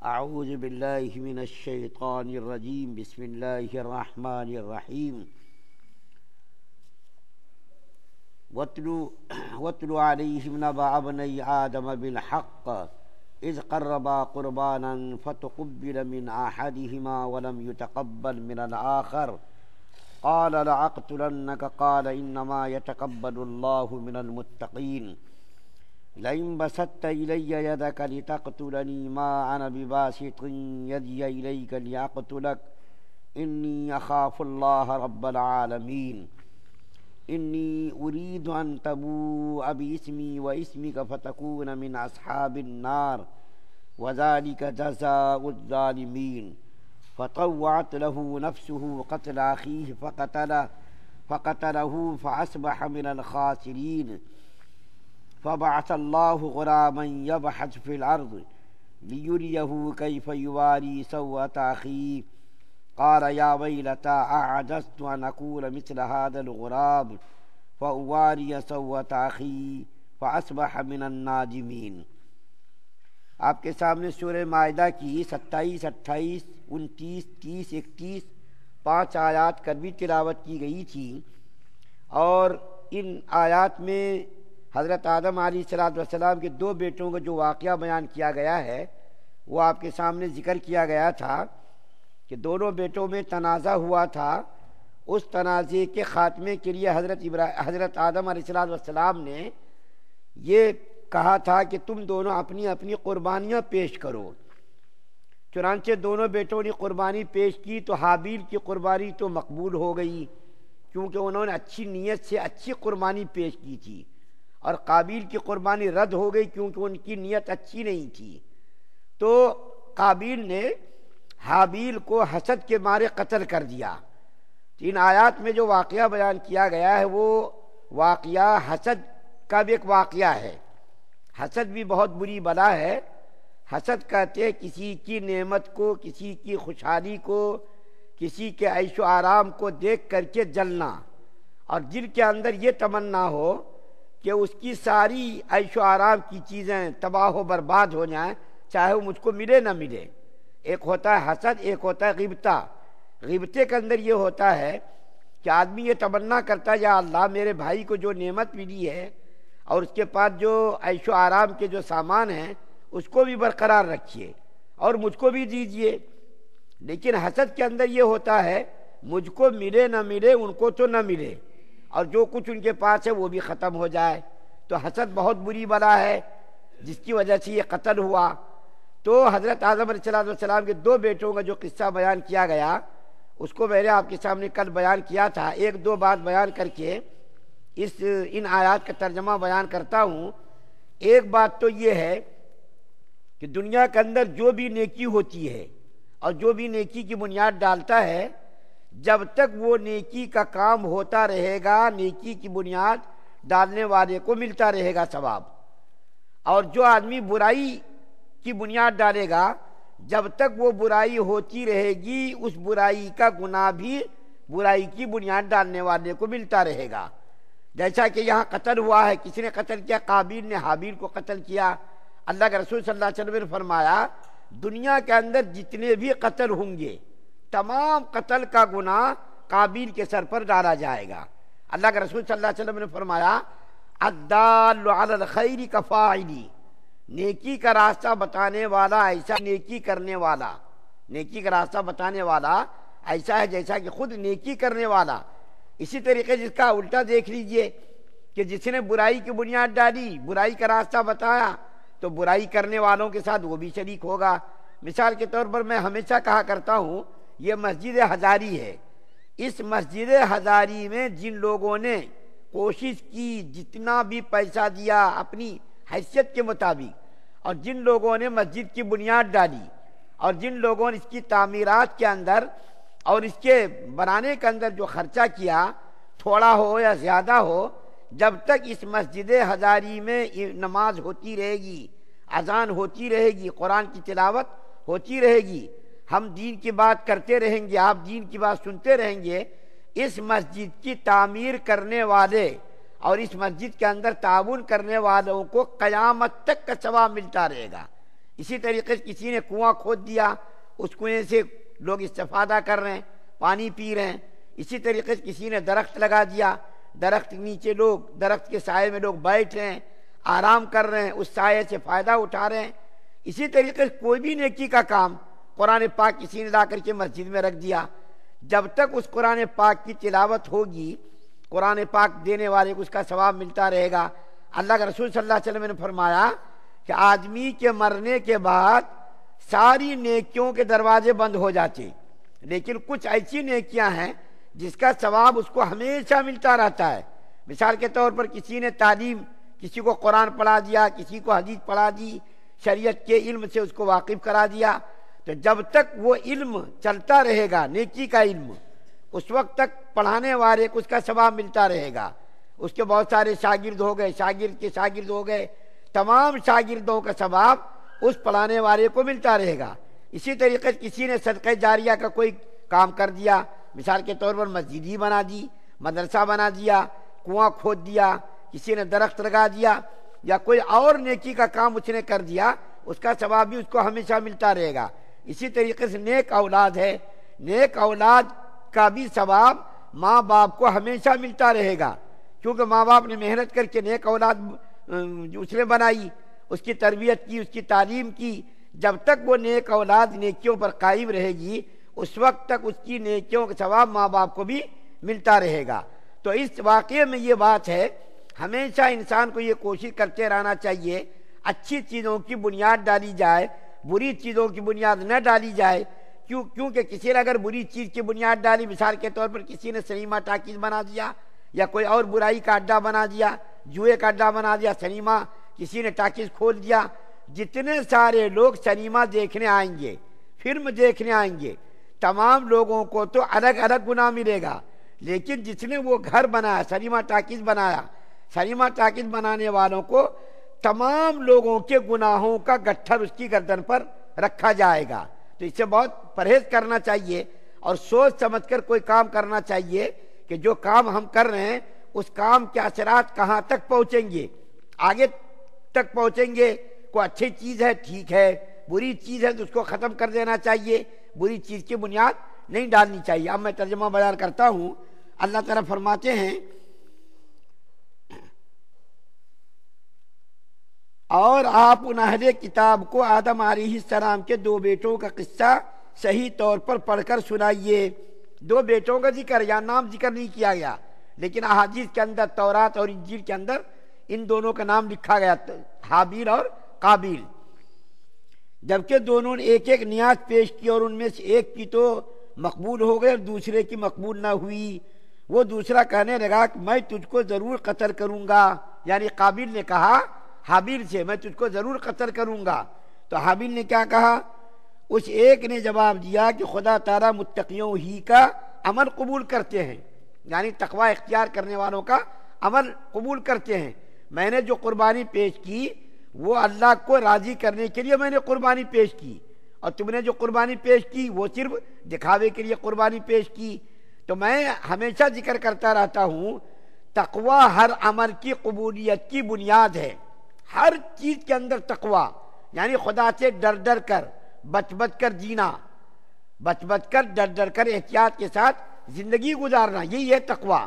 أعوذ بالله من الشيطان الرجيم بسم الله الرحمن الرحيم واتلو, عليهم نبأ ابني آدم بالحق إذ قربا قربانا فتقبل من أحدهما ولم يتقبل من الآخر قال لأقتلنك قال إنما يتقبل الله من المتقين لئن بسطت إلي يدك لتقتلني ما أنا بباسط يدي إليك لأقتلك إني أخاف الله رب العالمين إني أريد أن تبوء باسمي واسمك فتكون من أصحاب النار وذلك جزاء الظالمين فطوعت له نفسه قتل أخيه فقتله فقتله فأصبح من الخاسرين فبعث الله غراما يبحث في अर्द ليريه كيف يواري सव्वत अखी قال يا ويلتى أعجزت أن أقول مثل هذا الغراب فأواري سوة أخي فأصبح من النادمين आपके सामने सूर्य मायदा की सत्ताईस अट्ठाईस उनतीस तीस इकतीस पाँच आयात कर भी तिलावत की गई थी और इन आयात में हज़रत आदम आली सलाम के दो बेटों का जो वाक़ बयान किया गया है वो आपके सामने ज़िक्र किया गया था कि दोनों बेटों में तनाज़ा हुआ था उस तनाज़े के ख़ात्मे के लिए हज़रत इब्रा हज़रत आदम सलाम ने ये कहा था कि तुम दोनों अपनी अपनी कुर्बानियाँ पेश करो चुनानचे दोनों बेटों ने कुर्बानी पेश की तो हाबील की कुर्बानी तो मकबूल हो गई क्योंकि उन्होंने अच्छी नीयत से अच्छी कुर्बानी पेश की थी और काबिल की कुर्बानी रद्द हो गई क्योंकि उनकी नीयत अच्छी नहीं थी तो काबिल ने हाबील को हसद के मारे कत्ल कर दिया तो इन आयात में जो वाक़ बयान किया गया है वो वाक़ हसद का भी एक वाक़ है हसद भी बहुत बुरी बला है हसद कहते हैं किसी की नेमत को किसी की खुशहाली को किसी के ऐशो आराम को देख करके जलना और दिल के अंदर ये तमन्ना हो कि उसकी सारी ऐशो आराम की चीज़ें तबाह व बर्बाद हो जाएं चाहे वो मुझको मिले ना मिले एक होता है हसद एक होता है गिबता गिबते के अंदर ये होता है कि आदमी ये तमन्ना करता है या अल्लाह मेरे भाई को जो नेमत मिली है और उसके पास जो ऐशो आराम के जो सामान हैं उसको भी बरकरार रखिए और मुझको भी दीजिए लेकिन हसद के अंदर ये होता है मुझको मिले ना मिले उनको तो ना मिले और जो कुछ उनके पास है वो भी ख़त्म हो जाए तो हसद बहुत बुरी बला है जिसकी वजह से ये कत्ल हुआ तो हज़रत आज़म सलाम के दो बेटों का जो किस्सा बयान किया गया उसको मैंने आपके सामने कल बयान किया था एक दो बात बयान करके इस इन आयात का तर्जमा बयान करता हूँ एक बात तो ये है कि दुनिया के अंदर जो भी नेकी होती है और जो भी नेकी की बुनियाद डालता है जब तक वो नेकी का काम होता रहेगा नेकी की बुनियाद डालने वाले को मिलता रहेगा सवाब और जो आदमी बुराई की बुनियाद डालेगा जब तक वो बुराई होती रहेगी उस बुराई का गुनाह भी बुराई की बुनियाद डालने वाले को मिलता रहेगा जैसा कि यहाँ कत्ल हुआ है किसी ने कत्ल किया काबिल ने हाबिल को कत्ल किया अल्लाह के रसूल सल्लल्लाहु अलैहि वसल्लम ने फरमाया दुनिया के अंदर जितने भी कत्ल होंगे तमाम कत्ल का गुना काबिल के सर पर डाला जाएगा अल्लाह के रसूल सल्लल्लाहु अलैहि वसल्लम ने फरमाया अद्दाल खैरी कफ़ाइली नेकी का रास्ता बताने वाला ऐसा नेकी करने वाला नेकी का रास्ता बताने वाला ऐसा है जैसा कि खुद नेकी करने वाला इसी तरीके जिसका उल्टा देख लीजिए कि जिसने बुराई की बुनियाद डाली बुराई का रास्ता बताया तो बुराई करने वालों के साथ वो भी शरीक होगा मिसाल के तौर पर मैं हमेशा कहा करता हूँ ये मस्जिद हज़ारी है इस मस्जिद हज़ारी में जिन लोगों ने कोशिश की जितना भी पैसा दिया अपनी हैसियत के मुताबिक और जिन लोगों ने मस्जिद की बुनियाद डाली और जिन लोगों ने इसकी तामीरात के अंदर और इसके बनाने के अंदर जो खर्चा किया थोड़ा हो या ज़्यादा हो जब तक इस मस्जिद हज़ारी में नमाज होती रहेगी अजान होती रहेगी कुरान की तिलावत होती रहेगी हम दीन की बात करते रहेंगे आप दीन की बात सुनते रहेंगे इस मस्जिद की तामीर करने वाले और इस मस्जिद के अंदर ताउन करने वालों को कयामत तक का सवाब मिलता रहेगा इसी तरीके से किसी ने कुआं खोद दिया उस कुएं से लोग इस्तादा कर रहे हैं पानी पी रहे हैं इसी तरीके से किसी ने दरख्त लगा दिया दरख्त नीचे लोग दरख्त के साय में लोग बैठ रहे हैं आराम कर रहे हैं उस साय से फ़ायदा उठा रहे हैं इसी तरीके से कोई भी नेकी का काम कुरान पाक किसी ने ला करके मस्जिद में रख दिया जब तक उस कुरान पाक की तिलावत होगी कुरान पाक देने वाले को उसका सवाब मिलता रहेगा अल्लाह के रसूल सल्लल्लाहु अलैहि वसल्लम ने फरमाया कि आदमी के मरने के बाद सारी नेकियों के दरवाजे बंद हो जाते लेकिन कुछ ऐसी नेकियां हैं जिसका सवाब उसको हमेशा मिलता रहता है मिसाल के तौर पर किसी ने तालीम किसी को कुरान पढ़ा दिया किसी को हदीस पढ़ा दी शरीयत के इल्म से उसको वाकिफ़ करा दिया तो जब तक वो इल्म चलता रहेगा नेकी का इल्म उस वक्त तक पढ़ाने वाले को उसका सवाब मिलता रहेगा उसके बहुत सारे शागिर्द हो गए शागिर्द के शागिर्द हो गए तमाम शागिर्दों का सवाब उस पढ़ाने वाले को मिलता रहेगा इसी तरीके से किसी ने सदक़ जारिया का कोई काम कर दिया मिसाल के तौर पर मस्जिद ही बना दी मदरसा बना दिया कुआं खोद दिया किसी ने दरख्त लगा दिया या कोई और नेकी का काम उसने कर दिया उसका सवाब भी उसको हमेशा मिलता रहेगा इसी तरीके से नेक औलाद है नेक औलाद का भी सवाब माँ बाप को हमेशा मिलता रहेगा क्योंकि माँ बाप ने मेहनत करके नेक औलाद उसने बनाई उसकी तरबियत की उसकी तालीम की जब तक वो नेक औलाद नेकियों पर कायम रहेगी उस वक्त तक उसकी नेकियों का सवाब माँ बाप को भी मिलता रहेगा तो इस वाक़े में ये बात है हमेशा इंसान को ये कोशिश करते रहना चाहिए अच्छी चीज़ों की बुनियाद डाली जाए बुरी चीज़ों की बुनियाद न डाली जाए क्यों क्योंकि किसी ने अगर बुरी चीज़ की बुनियाद डाली मिसाल के तौर पर किसी ने सनीमा टाकिज बना दिया या कोई और बुराई का अड्डा बना दिया जुए का अड्डा बना दिया सनीमा किसी ने टाकिज खोल दिया जितने सारे लोग सनीमा देखने आएंगे फिल्म देखने आएंगे तमाम लोगों को तो अलग अलग गुना मिलेगा लेकिन जिसने वो घर बनाया सनीमा टाकिज बनाया सनीमा टाकिज बनाने वालों को तमाम लोगों के गुनाहों का गट्ठर उसकी गर्दन पर रखा जाएगा तो इससे बहुत परहेज करना चाहिए और सोच समझकर कोई काम करना चाहिए कि जो काम हम कर रहे हैं उस काम के असरात कहाँ तक पहुँचेंगे आगे तक पहुँचेंगे कोई अच्छी चीज़ है ठीक है बुरी चीज़ है तो उसको ख़त्म कर देना चाहिए बुरी चीज़ की बुनियाद नहीं डालनी चाहिए अब मैं तर्जमा बयान करता हूँ अल्लाह तरफ फरमाते हैं और आप अहले किताब को आदम आसलाम के दो बेटों का किस्सा सही तौर पर पढ़कर सुनाइए दो बेटों का जिक्र या नाम जिक्र नहीं किया गया लेकिन अहाजीज के अंदर तौरात और इंजीर के अंदर इन दोनों का नाम लिखा गया तो हाबिल और काबिल जबकि दोनों ने एक एक न्याज पेश की और उनमें से एक की तो मकबूल हो गई और दूसरे की मकबूल ना हुई वो दूसरा कहने लगा कि मैं तुझको ज़रूर कतल करूँगा यानी काबिल ने कहा हाबिल से मैं तुझको ज़रूर कत्ल करूंगा तो हाबिल ने क्या कहा उस एक ने जवाब दिया कि खुदा तारा मुतकियों ही का अमल कबूल करते हैं यानी तकवा इख्तियार करने वालों का अमल कबूल करते हैं मैंने जो कुर्बानी पेश की वो अल्लाह को राज़ी करने के लिए मैंने कुर्बानी पेश की और तुमने जो कुर्बानी पेश की वो सिर्फ दिखावे के लिए कुर्बानी पेश की तो मैं हमेशा जिक्र करता रहता हूँ तकवा हर अमल की कबूलियत की बुनियाद है हर चीज के अंदर तकवा यानी खुदा से डर डर कर बच बच कर जीना बच बच कर डर डर कर एहतियात के साथ जिंदगी गुजारना यही है तकवा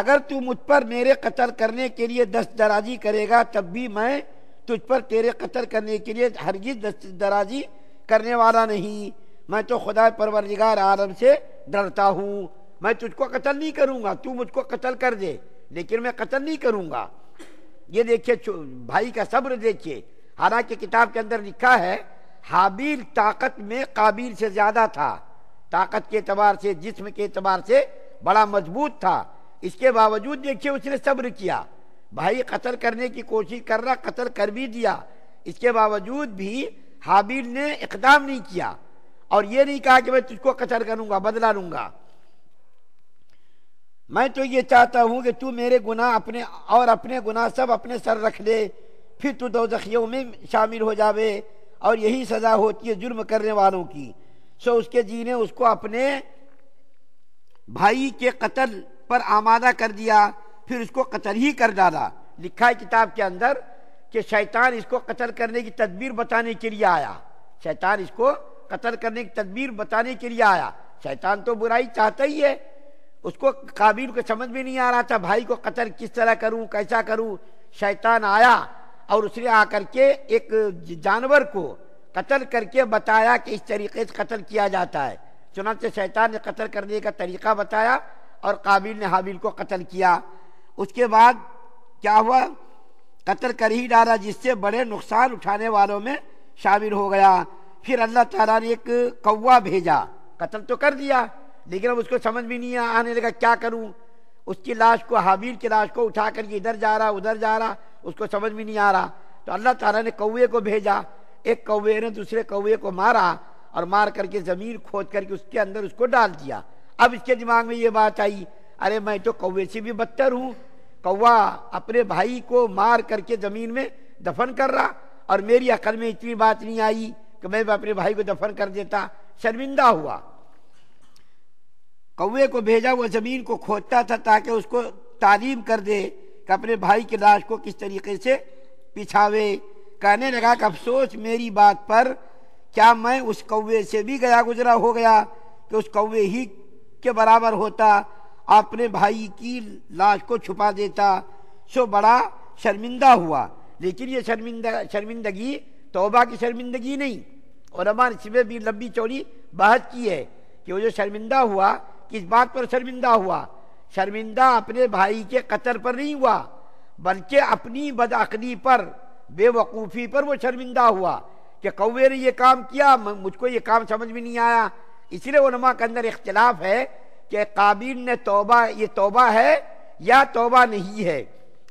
अगर तू मुझ पर मेरे कतल करने के लिए दस्त दराजी करेगा तब भी मैं तुझ पर तेरे कतल करने के लिए हरगिज दस्त दराजी करने वाला नहीं मैं तो खुदा परवरदिगार आलम से डरता हूँ मैं तुझको कतल नहीं करूँगा तू मुझको कतल कर दे लेकिन मैं कतल नहीं करूँगा ये देखिए भाई का सब्र देखिए हालांकि किताब के अंदर लिखा है हाबील ताकत में काबिल से ज्यादा था ताकत के अतबार से जिस्म के अतबार से बड़ा मजबूत था इसके बावजूद देखिए उसने सब्र किया भाई कतल करने की कोशिश कर रहा कतल कर भी दिया इसके बावजूद भी हाबील ने इकदाम नहीं किया और ये नहीं कहा कि मैं तुझको कतल करूंगा बदला लूंगा मैं तो ये चाहता हूँ कि तू मेरे गुनाह अपने और अपने गुनाह सब अपने सर रख ले फिर तू दो जखियों में शामिल हो जावे और यही सज़ा होती है जुर्म करने वालों की सो उसके जी ने उसको अपने भाई के कत्ल पर आमादा कर दिया फिर उसको कत्ल ही कर डाला लिखा है किताब के अंदर कि शैतान इसको कत्ल करने की तदबीर बताने के लिए आया शैतान इसको कत्ल करने की तदबीर बताने के लिए आया शैतान तो बुराई चाहता ही है उसको काबिल को समझ में नहीं आ रहा था भाई को कतर किस तरह करूं कैसा करूं शैतान आया और उसने आकर के एक जानवर को कतल करके बताया कि इस तरीके से कतल किया जाता है चुनाचे शैतान ने कतल करने का तरीका बताया और काबिल ने हाबिल को कतल किया उसके बाद क्या हुआ कतल कर ही डाला जिससे बड़े नुकसान उठाने वालों में शामिल हो गया फिर अल्लाह ताला ने एक कौवा भेजा कतल तो कर दिया लेकिन अब उसको समझ भी नहीं आने लगा क्या करूं उसकी लाश को हाबीर की लाश को उठा करके इधर जा रहा उधर जा रहा उसको समझ भी नहीं आ रहा तो अल्लाह ताला ने कौए को भेजा एक कौए ने दूसरे कौए को मारा और मार करके ज़मीन खोद करके उसके अंदर उसको डाल दिया अब इसके दिमाग में ये बात आई अरे मैं तो कौए से भी बदतर हूँ कौआ अपने भाई को मार करके ज़मीन में दफन कर रहा और मेरी अकल में इतनी बात नहीं आई कि मैं अपने भाई को दफन कर देता शर्मिंदा हुआ कौए को भेजा वो ज़मीन को खोदता था ताकि उसको तालीम कर दे कि अपने भाई की लाश को किस तरीके से पिछावे कहने लगा कि अफसोस मेरी बात पर क्या मैं उस कौए से भी गया गुजरा हो गया कि उस कौए ही के बराबर होता अपने भाई की लाश को छुपा देता सो बड़ा शर्मिंदा हुआ लेकिन ये शर्मिंदा शर्मिंदगी तोबा की शर्मिंदगी नहीं और हमारे इसमें भी लंबी चौड़ी बहस की है कि वो जो शर्मिंदा हुआ किस बात पर शर्मिंदा हुआ शर्मिंदा अपने भाई के कतर पर नहीं हुआ बल्कि अपनी बदअली पर बेवकूफ़ी पर वो शर्मिंदा हुआ कि कौवे ने ये काम किया मुझको ये काम समझ में नहीं आया इसलिए वनमा के अंदर इख्तलाफ है कि काबिल ने तोबा ये तोबा है या तोबा नहीं है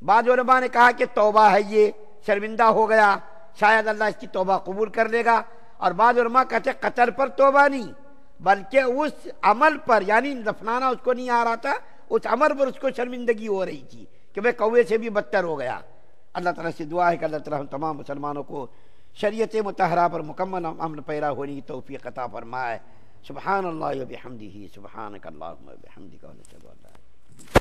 बाद ने कहा कि तोबा है ये शर्मिंदा हो गया शायद अल्लाह इसकी तोबा कबूल कर लेगा और बाद कहते कतर पर तोबा नहीं बल्कि उस अमल पर यानी दफनाना उसको नहीं आ रहा था उस अमल पर उसको शर्मिंदगी हो रही थी कि मैं कौए से भी बदतर हो गया अल्लाह तला से दुआ है कि अल्लाह तला तमाम मुसलमानों को शरीय मतहरा पर मुकम्मल अमन पैरा होने की तोफ़ी कता फरमाए सुबहान अल्लाह हमदी सुबहान कल्ला